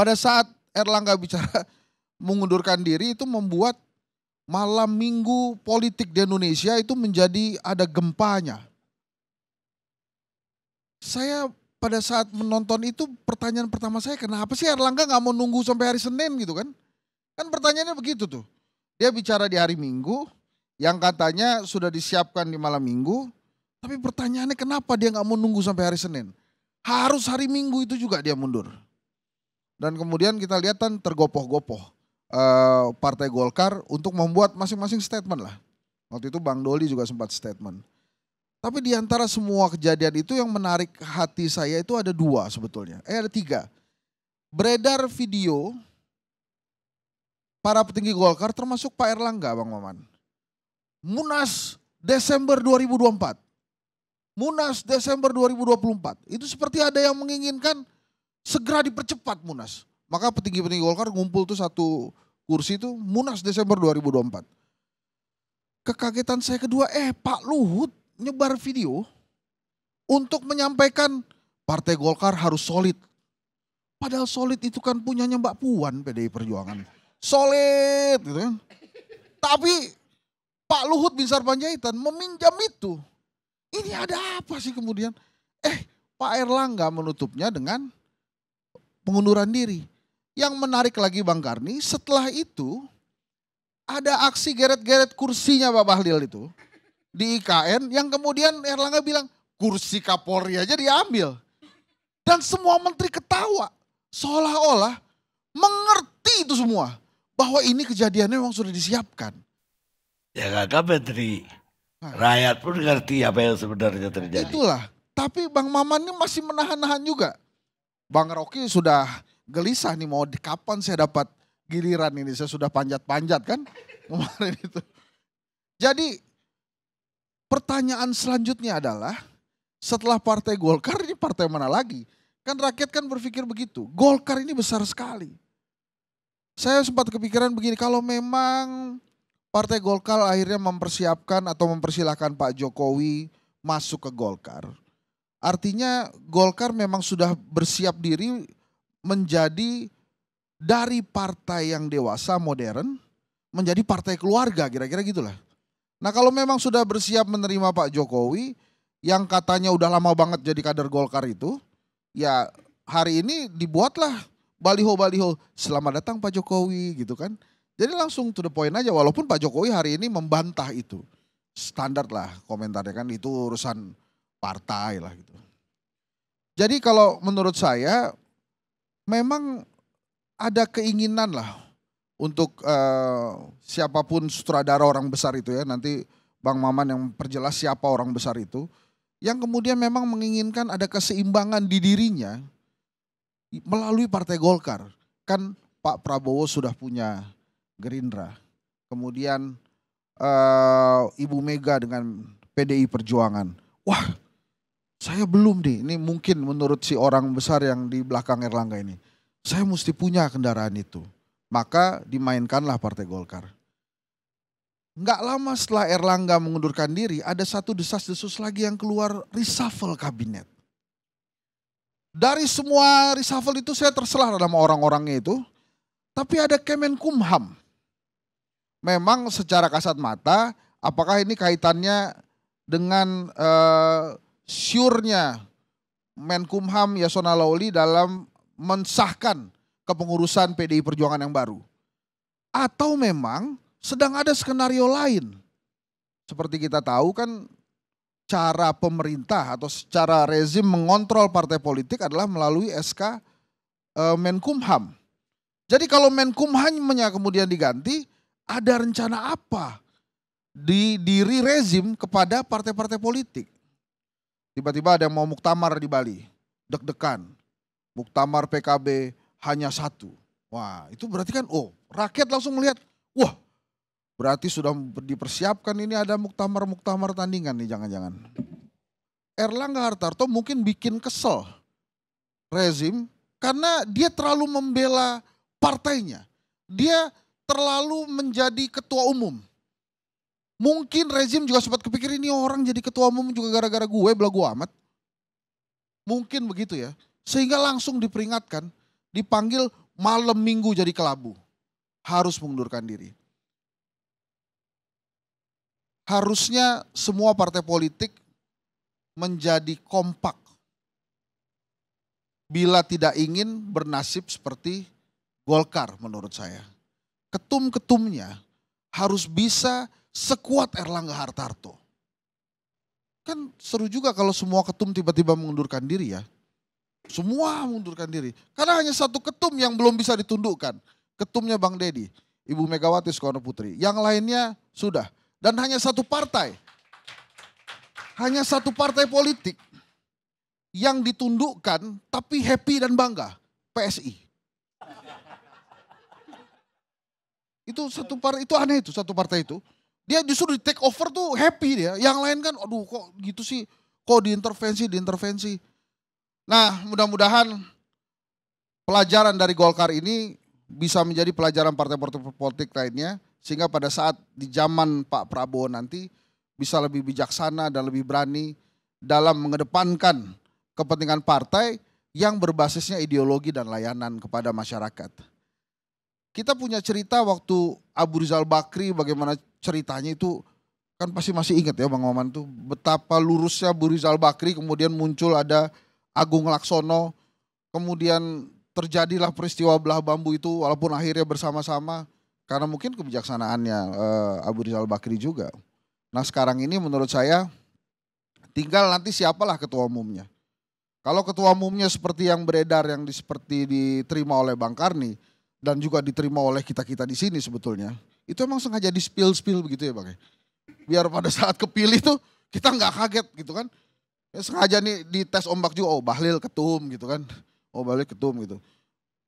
Pada saat Erlangga bicara mengundurkan diri itu membuat malam minggu politik di Indonesia itu menjadi ada gempanya. Saya pada saat menonton itu pertanyaan pertama saya kenapa sih Erlangga nggak mau nunggu sampai hari Senin gitu kan? Kan pertanyaannya begitu tuh. Dia bicara di hari Minggu yang katanya sudah disiapkan di malam Minggu. Tapi pertanyaannya kenapa dia nggak mau nunggu sampai hari Senin? Harus hari Minggu itu juga dia mundur. Dan kemudian kita lihat kan tergopoh-gopoh uh, Partai Golkar untuk membuat masing-masing statement lah. Waktu itu Bang Doli juga sempat statement. Tapi di antara semua kejadian itu yang menarik hati saya itu ada dua sebetulnya. Eh ada tiga. Beredar video para petinggi Golkar termasuk Pak Erlangga Bang Maman. Munas Desember 2024. Munas Desember 2024. Itu seperti ada yang menginginkan segera dipercepat Munas. Maka petinggi-petinggi Golkar ngumpul tuh satu kursi itu Munas Desember 2024. Kekagetan saya kedua, eh Pak Luhut nyebar video untuk menyampaikan Partai Golkar harus solid. Padahal solid itu kan punyanya Mbak Puan PDI Perjuangan. Solid gitu kan. Tapi Pak Luhut Binsar Panjaitan meminjam itu. Ini ada apa sih kemudian? Eh Pak Erlangga menutupnya dengan pengunduran diri. Yang menarik lagi Bang Karni, setelah itu ada aksi geret-geret kursinya Pak Bahlil itu di IKN yang kemudian Erlangga bilang kursi Kapolri aja diambil. Dan semua menteri ketawa seolah-olah mengerti itu semua bahwa ini kejadiannya memang sudah disiapkan. Ya kakak Menteri, nah. rakyat pun ngerti apa yang sebenarnya terjadi. Itulah, tapi Bang Maman ini masih menahan-nahan juga. Bang Rocky sudah gelisah nih mau di kapan saya dapat giliran ini. Saya sudah panjat-panjat kan kemarin itu. Jadi pertanyaan selanjutnya adalah setelah partai Golkar ini partai mana lagi? Kan rakyat kan berpikir begitu. Golkar ini besar sekali. Saya sempat kepikiran begini, kalau memang Partai Golkar akhirnya mempersiapkan atau mempersilahkan Pak Jokowi masuk ke Golkar. Artinya Golkar memang sudah bersiap diri menjadi dari partai yang dewasa modern menjadi partai keluarga kira-kira gitulah. Nah kalau memang sudah bersiap menerima Pak Jokowi yang katanya udah lama banget jadi kader Golkar itu, ya hari ini dibuatlah baliho-baliho selamat datang Pak Jokowi gitu kan. Jadi langsung to the point aja walaupun Pak Jokowi hari ini membantah itu. Standar lah komentarnya kan itu urusan partai lah gitu. Jadi kalau menurut saya memang ada keinginan lah untuk uh, siapapun sutradara orang besar itu ya nanti Bang Maman yang perjelas siapa orang besar itu yang kemudian memang menginginkan ada keseimbangan di dirinya melalui Partai Golkar. Kan Pak Prabowo sudah punya Gerindra. Kemudian uh, Ibu Mega dengan PDI Perjuangan. Wah, saya belum nih, ini mungkin menurut si orang besar yang di belakang Erlangga ini. Saya mesti punya kendaraan itu. Maka dimainkanlah Partai Golkar. Nggak lama setelah Erlangga mengundurkan diri, ada satu desas-desus lagi yang keluar reshuffle kabinet. Dari semua reshuffle itu saya terselah dalam orang-orangnya itu. Tapi ada Kemenkumham. Memang secara kasat mata, apakah ini kaitannya dengan uh, syurnya Menkumham Yasona Lawli dalam mensahkan kepengurusan PDI Perjuangan yang baru. Atau memang sedang ada skenario lain. Seperti kita tahu kan cara pemerintah atau secara rezim mengontrol partai politik adalah melalui SK e, Menkumham. Jadi kalau Menkumhamnya kemudian diganti, ada rencana apa di diri rezim kepada partai-partai politik? Tiba-tiba ada yang mau muktamar di Bali, deg-degan. Muktamar PKB hanya satu. Wah, itu berarti kan, oh rakyat langsung melihat, wah berarti sudah dipersiapkan ini ada muktamar-muktamar tandingan nih jangan-jangan. Erlangga Hartarto mungkin bikin kesel rezim karena dia terlalu membela partainya. Dia terlalu menjadi ketua umum. Mungkin rezim juga sempat kepikir ini orang jadi ketua umum juga gara-gara gue gue amat. Mungkin begitu ya. Sehingga langsung diperingatkan, dipanggil malam minggu jadi kelabu. Harus mengundurkan diri. Harusnya semua partai politik menjadi kompak. Bila tidak ingin bernasib seperti Golkar menurut saya. Ketum-ketumnya harus bisa sekuat Erlangga Hartarto. Kan seru juga kalau semua ketum tiba-tiba mengundurkan diri ya. Semua mengundurkan diri. Karena hanya satu ketum yang belum bisa ditundukkan. Ketumnya Bang Dedi, Ibu Megawati Soekarno Putri. Yang lainnya sudah. Dan hanya satu partai. Hanya satu partai politik yang ditundukkan tapi happy dan bangga. PSI. Itu satu partai itu aneh itu satu partai itu. Dia justru di take over tuh happy dia. Yang lain kan aduh kok gitu sih. Kok diintervensi, diintervensi. Nah mudah-mudahan pelajaran dari Golkar ini bisa menjadi pelajaran partai politik lainnya. Sehingga pada saat di zaman Pak Prabowo nanti bisa lebih bijaksana dan lebih berani dalam mengedepankan kepentingan partai yang berbasisnya ideologi dan layanan kepada masyarakat kita punya cerita waktu Abu Rizal Bakri bagaimana ceritanya itu kan pasti masih ingat ya Bang Oman tuh betapa lurusnya Abu Rizal Bakri kemudian muncul ada Agung Laksono kemudian terjadilah peristiwa belah bambu itu walaupun akhirnya bersama-sama karena mungkin kebijaksanaannya eh, Abu Rizal Bakri juga. Nah sekarang ini menurut saya tinggal nanti siapalah ketua umumnya. Kalau ketua umumnya seperti yang beredar yang di, seperti diterima oleh Bang Karni, dan juga diterima oleh kita-kita di sini sebetulnya. Itu emang sengaja di spill-spill begitu ya Bang. Ya? Biar pada saat kepilih tuh kita nggak kaget gitu kan. Ya, sengaja nih di tes ombak juga, oh Bahlil ketum gitu kan. Oh Bahlil ketum gitu.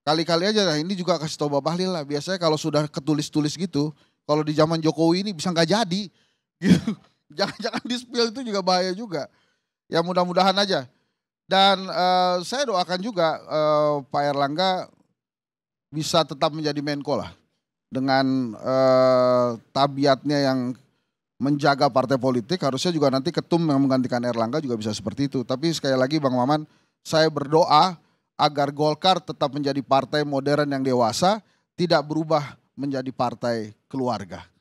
Kali-kali aja nah ini juga kasih tau Bahlil lah. Biasanya kalau sudah ketulis-tulis gitu, kalau di zaman Jokowi ini bisa nggak jadi. Gitu. Jangan-jangan di spill itu juga bahaya juga. Ya mudah-mudahan aja. Dan uh, saya doakan juga uh, Pak Erlangga bisa tetap menjadi Menko lah dengan eh, tabiatnya yang menjaga partai politik harusnya juga nanti ketum yang menggantikan Erlangga juga bisa seperti itu. Tapi sekali lagi Bang Maman, saya berdoa agar Golkar tetap menjadi partai modern yang dewasa, tidak berubah menjadi partai keluarga.